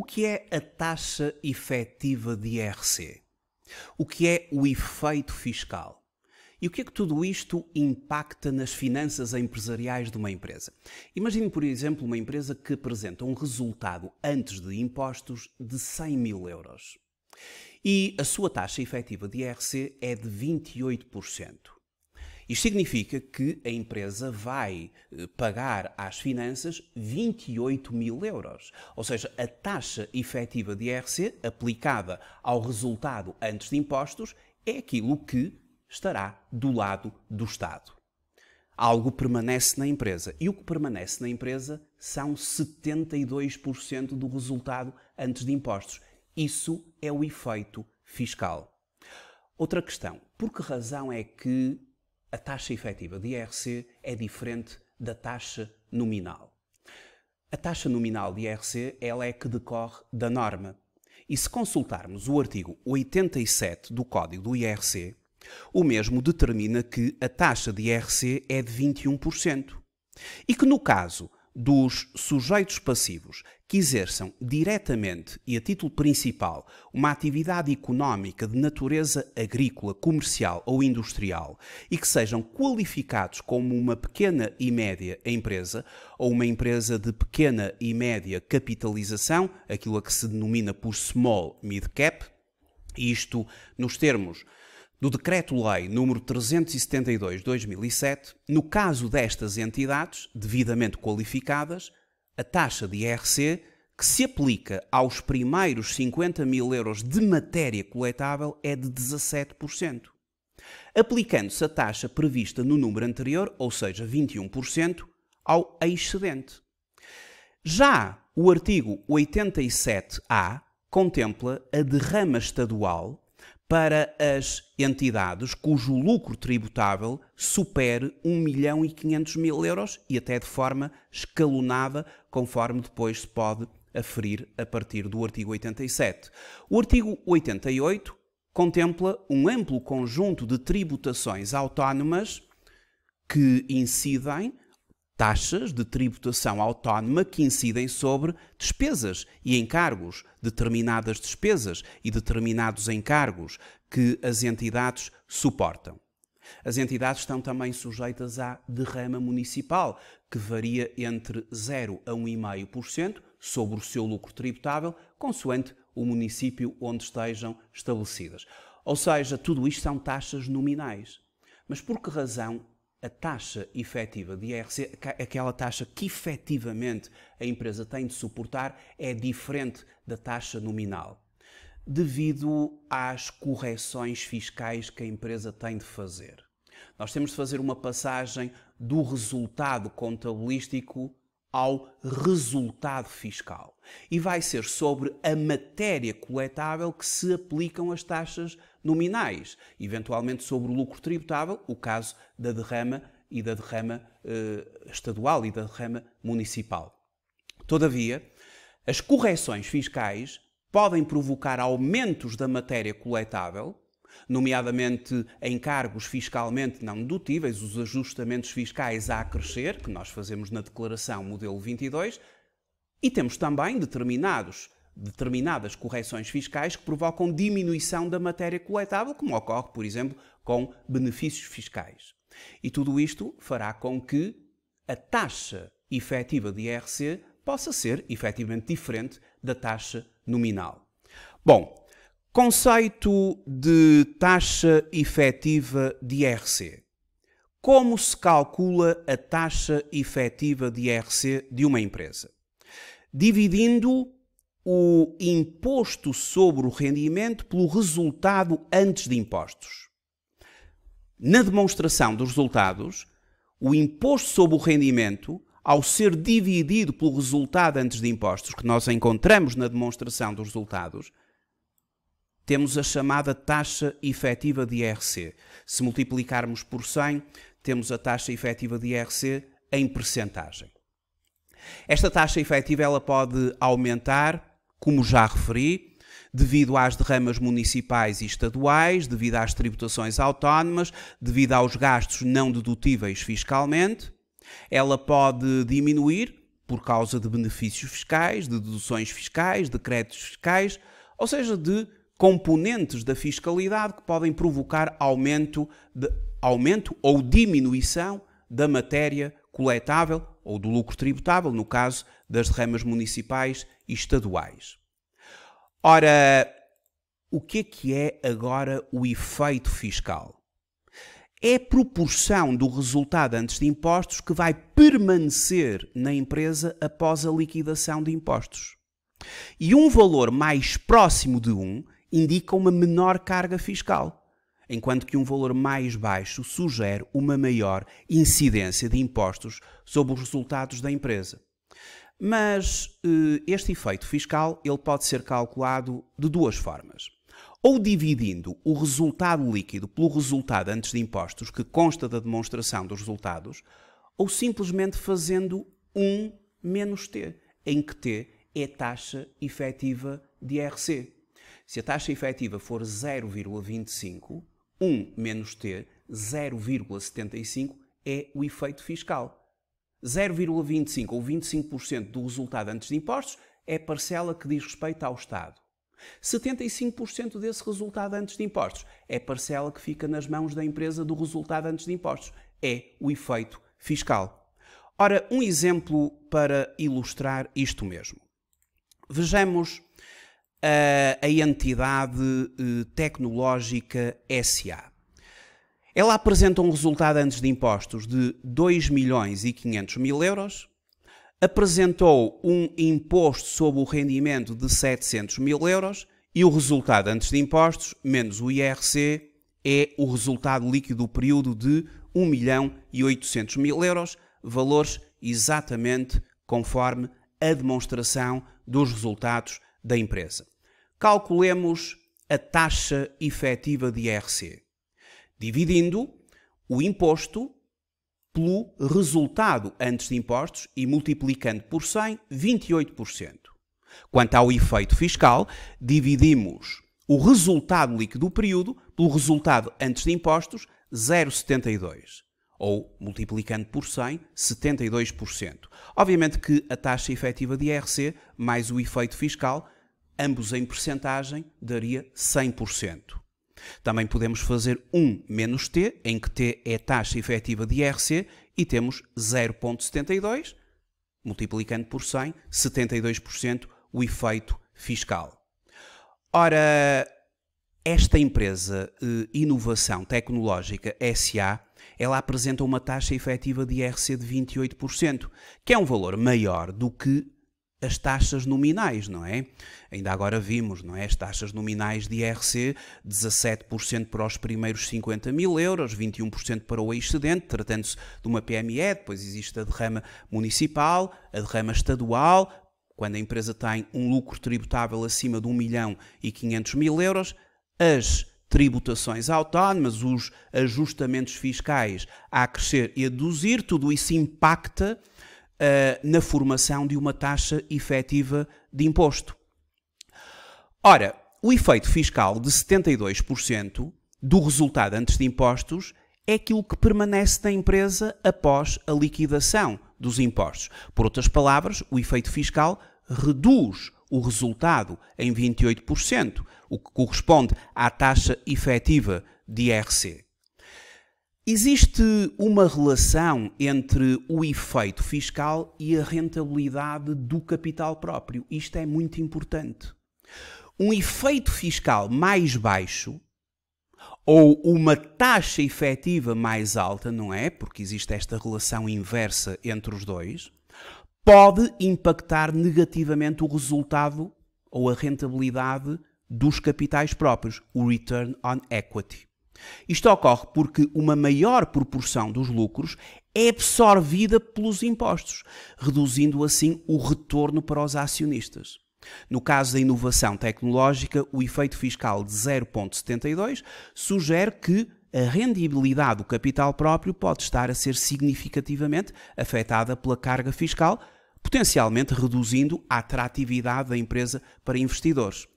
O que é a taxa efetiva de IRC? O que é o efeito fiscal? E o que é que tudo isto impacta nas finanças empresariais de uma empresa? Imagine, por exemplo, uma empresa que apresenta um resultado antes de impostos de 100 mil euros. E a sua taxa efetiva de IRC é de 28%. Isto significa que a empresa vai eh, pagar às finanças 28 mil euros, ou seja, a taxa efetiva de IRC aplicada ao resultado antes de impostos é aquilo que estará do lado do Estado. Algo permanece na empresa e o que permanece na empresa são 72% do resultado antes de impostos. Isso é o efeito fiscal. Outra questão: por que razão é que a taxa efetiva de IRC é diferente da taxa nominal. A taxa nominal de IRC ela é que decorre da norma. E se consultarmos o artigo 87 do Código do IRC, o mesmo determina que a taxa de IRC é de 21%. E que no caso dos sujeitos passivos que exerçam diretamente e a título principal uma atividade económica de natureza agrícola, comercial ou industrial e que sejam qualificados como uma pequena e média empresa ou uma empresa de pequena e média capitalização, aquilo a que se denomina por small mid cap, isto nos termos do Decreto-Lei nº 372 de 2007, no caso destas entidades, devidamente qualificadas, a taxa de IRC que se aplica aos primeiros 50 mil euros de matéria coletável é de 17%. Aplicando-se a taxa prevista no número anterior, ou seja, 21%, ao excedente. Já o artigo 87A contempla a derrama estadual para as entidades cujo lucro tributável supere 1 milhão e 500 mil euros e até de forma escalonada, conforme depois se pode aferir a partir do artigo 87. O artigo 88 contempla um amplo conjunto de tributações autónomas que incidem taxas de tributação autónoma que incidem sobre despesas e encargos, determinadas despesas e determinados encargos que as entidades suportam. As entidades estão também sujeitas à derrama municipal, que varia entre 0 a 1,5% sobre o seu lucro tributável, consoante o município onde estejam estabelecidas. Ou seja, tudo isto são taxas nominais. Mas por que razão a taxa efetiva de IRC, aquela taxa que efetivamente a empresa tem de suportar, é diferente da taxa nominal, devido às correções fiscais que a empresa tem de fazer. Nós temos de fazer uma passagem do resultado contabilístico ao resultado fiscal. E vai ser sobre a matéria coletável que se aplicam as taxas nominais, eventualmente sobre o lucro tributável, o caso da derrama e da derrama eh, estadual e da derrama municipal. Todavia, as correções fiscais podem provocar aumentos da matéria coletável, nomeadamente encargos fiscalmente não dedutíveis, os ajustamentos fiscais a crescer, que nós fazemos na declaração modelo 22, e temos também determinados determinadas correções fiscais que provocam diminuição da matéria coletável, como ocorre, por exemplo, com benefícios fiscais. E tudo isto fará com que a taxa efetiva de IRC possa ser efetivamente diferente da taxa nominal. Bom, conceito de taxa efetiva de IRC. Como se calcula a taxa efetiva de IRC de uma empresa? Dividindo o imposto sobre o rendimento pelo resultado antes de impostos. Na demonstração dos resultados, o imposto sobre o rendimento, ao ser dividido pelo resultado antes de impostos, que nós encontramos na demonstração dos resultados, temos a chamada taxa efetiva de IRC. Se multiplicarmos por 100, temos a taxa efetiva de IRC em percentagem. Esta taxa efetiva ela pode aumentar como já referi, devido às derramas municipais e estaduais, devido às tributações autónomas, devido aos gastos não dedutíveis fiscalmente. Ela pode diminuir por causa de benefícios fiscais, de deduções fiscais, de créditos fiscais, ou seja, de componentes da fiscalidade que podem provocar aumento, de, aumento ou diminuição da matéria coletável ou do lucro tributável, no caso das derramas municipais e estaduais. Ora, o que é que é agora o efeito fiscal? É a proporção do resultado antes de impostos que vai permanecer na empresa após a liquidação de impostos. E um valor mais próximo de 1 um indica uma menor carga fiscal enquanto que um valor mais baixo sugere uma maior incidência de impostos sobre os resultados da empresa. Mas eh, este efeito fiscal ele pode ser calculado de duas formas. Ou dividindo o resultado líquido pelo resultado antes de impostos, que consta da demonstração dos resultados, ou simplesmente fazendo 1 menos T, em que T é taxa efetiva de IRC. Se a taxa efetiva for 0,25, 1 menos T, 0,75, é o efeito fiscal. 0,25 ou 25% do resultado antes de impostos é parcela que diz respeito ao Estado. 75% desse resultado antes de impostos é parcela que fica nas mãos da empresa do resultado antes de impostos. É o efeito fiscal. Ora, um exemplo para ilustrar isto mesmo. Vejamos a, a entidade eh, tecnológica SA. Ela apresenta um resultado antes de impostos de 2 milhões e 500 mil euros, apresentou um imposto sobre o rendimento de 700 mil euros e o resultado antes de impostos, menos o IRC, é o resultado líquido do período de 1 milhão e 800 mil euros, valores exatamente conforme a demonstração dos resultados da empresa calculemos a taxa efetiva de IRC, dividindo o imposto pelo resultado antes de impostos e multiplicando por 100, 28%. Quanto ao efeito fiscal, dividimos o resultado líquido do período pelo resultado antes de impostos, 0,72, ou multiplicando por 100, 72%. Obviamente que a taxa efetiva de IRC mais o efeito fiscal ambos em porcentagem daria 100%. Também podemos fazer 1 menos t, em que t é taxa efetiva de IRC, e temos 0,72, multiplicando por 100, 72% o efeito fiscal. Ora, esta empresa eh, Inovação Tecnológica SA, ela apresenta uma taxa efetiva de IRC de 28%, que é um valor maior do que as taxas nominais, não é? Ainda agora vimos, não é? As taxas nominais de IRC, 17% para os primeiros 50 mil euros, 21% para o excedente, tratando-se de uma PME, depois existe a derrama municipal, a derrama estadual, quando a empresa tem um lucro tributável acima de 1 milhão e 500 mil euros, as tributações autónomas, os ajustamentos fiscais a crescer e a deduzir, tudo isso impacta uh, na formação de uma taxa efetiva de imposto. Ora, o efeito fiscal de 72% do resultado antes de impostos é aquilo que permanece na empresa após a liquidação dos impostos. Por outras palavras, o efeito fiscal reduz o resultado em 28%, o que corresponde à taxa efetiva de IRC. Existe uma relação entre o efeito fiscal e a rentabilidade do capital próprio. Isto é muito importante. Um efeito fiscal mais baixo ou uma taxa efetiva mais alta, não é? Porque existe esta relação inversa entre os dois, pode impactar negativamente o resultado ou a rentabilidade dos capitais próprios, o return on equity. Isto ocorre porque uma maior proporção dos lucros é absorvida pelos impostos, reduzindo assim o retorno para os acionistas. No caso da inovação tecnológica, o efeito fiscal de 0,72 sugere que a rendibilidade do capital próprio pode estar a ser significativamente afetada pela carga fiscal, potencialmente reduzindo a atratividade da empresa para investidores.